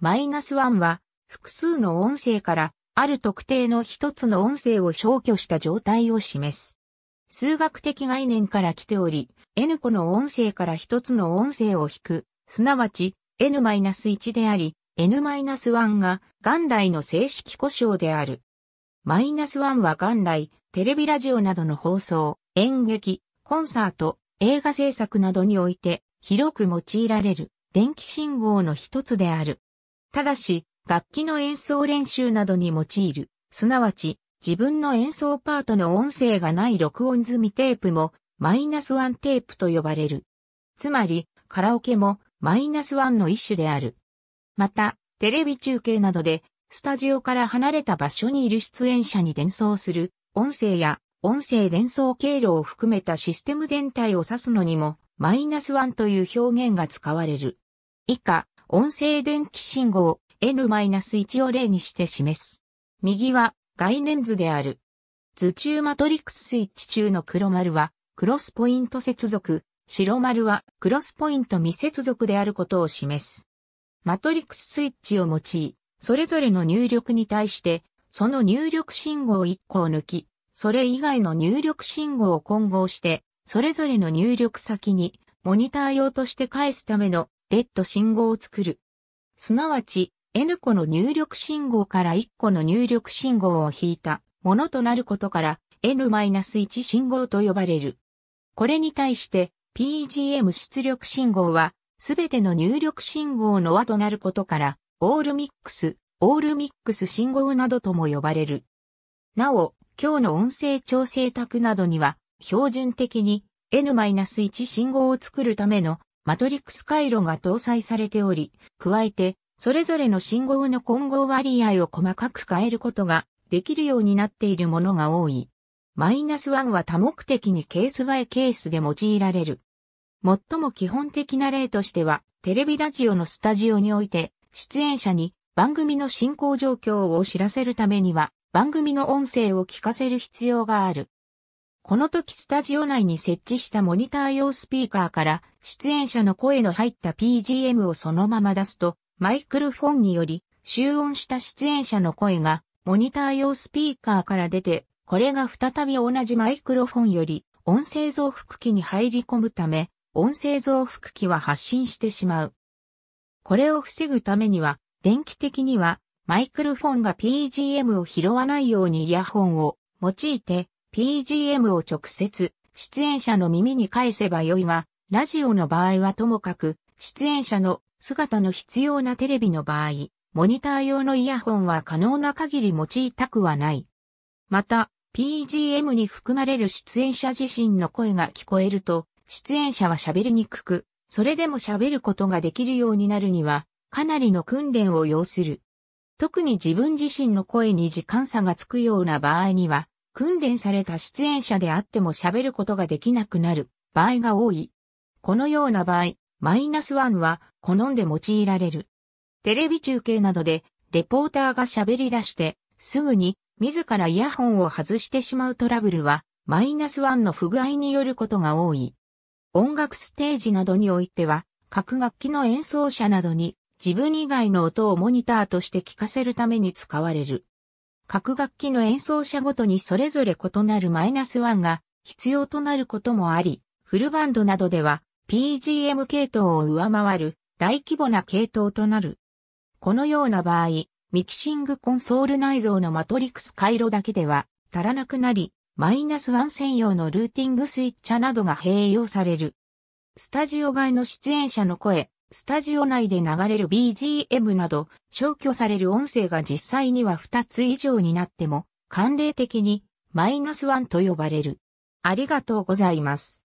マイナスワンは、複数の音声から、ある特定の一つの音声を消去した状態を示す。数学的概念から来ており、n 個の音声から一つの音声を引く、すなわち n-1 であり、n-1 が元来の正式故障である。マイナスワンは元来、テレビラジオなどの放送、演劇、コンサート、映画制作などにおいて広く用いられる電気信号の一つである。ただし、楽器の演奏練習などに用いる、すなわち、自分の演奏パートの音声がない録音済みテープも、マイナスワンテープと呼ばれる。つまり、カラオケも、マイナスワンの一種である。また、テレビ中継などで、スタジオから離れた場所にいる出演者に伝送する、音声や、音声伝送経路を含めたシステム全体を指すのにも、マイナスワンという表現が使われる。以下、音声電気信号 N-1 を例にして示す。右は概念図である。図中マトリックススイッチ中の黒丸はクロスポイント接続、白丸はクロスポイント未接続であることを示す。マトリックススイッチを用い、それぞれの入力に対して、その入力信号1個を抜き、それ以外の入力信号を混合して、それぞれの入力先にモニター用として返すためのレッド信号を作る。すなわち、N 個の入力信号から1個の入力信号を引いたものとなることから N-1 信号と呼ばれる。これに対して PGM 出力信号はすべての入力信号の和となることからオールミックス、オールミックス信号などとも呼ばれる。なお、今日の音声調整卓などには標準的に N-1 信号を作るためのマトリックス回路が搭載されており、加えて、それぞれの信号の混合割合を細かく変えることができるようになっているものが多い。マイナス1は多目的にケースバイケースで用いられる。最も基本的な例としては、テレビラジオのスタジオにおいて、出演者に番組の進行状況を知らせるためには、番組の音声を聞かせる必要がある。この時スタジオ内に設置したモニター用スピーカーから出演者の声の入った PGM をそのまま出すとマイクロフォンにより集音した出演者の声がモニター用スピーカーから出てこれが再び同じマイクロフォンより音声増幅器に入り込むため音声増幅器は発信してしまう。これを防ぐためには電気的にはマイクロフォンが PGM を拾わないようにイヤホンを用いて PGM を直接出演者の耳に返せばよいが、ラジオの場合はともかく、出演者の姿の必要なテレビの場合、モニター用のイヤホンは可能な限り用いたくはない。また、PGM に含まれる出演者自身の声が聞こえると、出演者は喋りにくく、それでも喋ることができるようになるには、かなりの訓練を要する。特に自分自身の声に時間差がつくような場合には、訓練された出演者であっても喋ることができなくなる場合が多い。このような場合、マイナスワンは好んで用いられる。テレビ中継などで、レポーターが喋り出して、すぐに自らイヤホンを外してしまうトラブルは、マイナスワンの不具合によることが多い。音楽ステージなどにおいては、各楽器の演奏者などに自分以外の音をモニターとして聞かせるために使われる。各楽器の演奏者ごとにそれぞれ異なるマイナスワンが必要となることもあり、フルバンドなどでは PGM 系統を上回る大規模な系統となる。このような場合、ミキシングコンソール内蔵のマトリックス回路だけでは足らなくなり、マイナスワン専用のルーティングスイッチャなどが併用される。スタジオ外の出演者の声、スタジオ内で流れる BGM など消去される音声が実際には2つ以上になっても慣例的にマイナスワンと呼ばれる。ありがとうございます。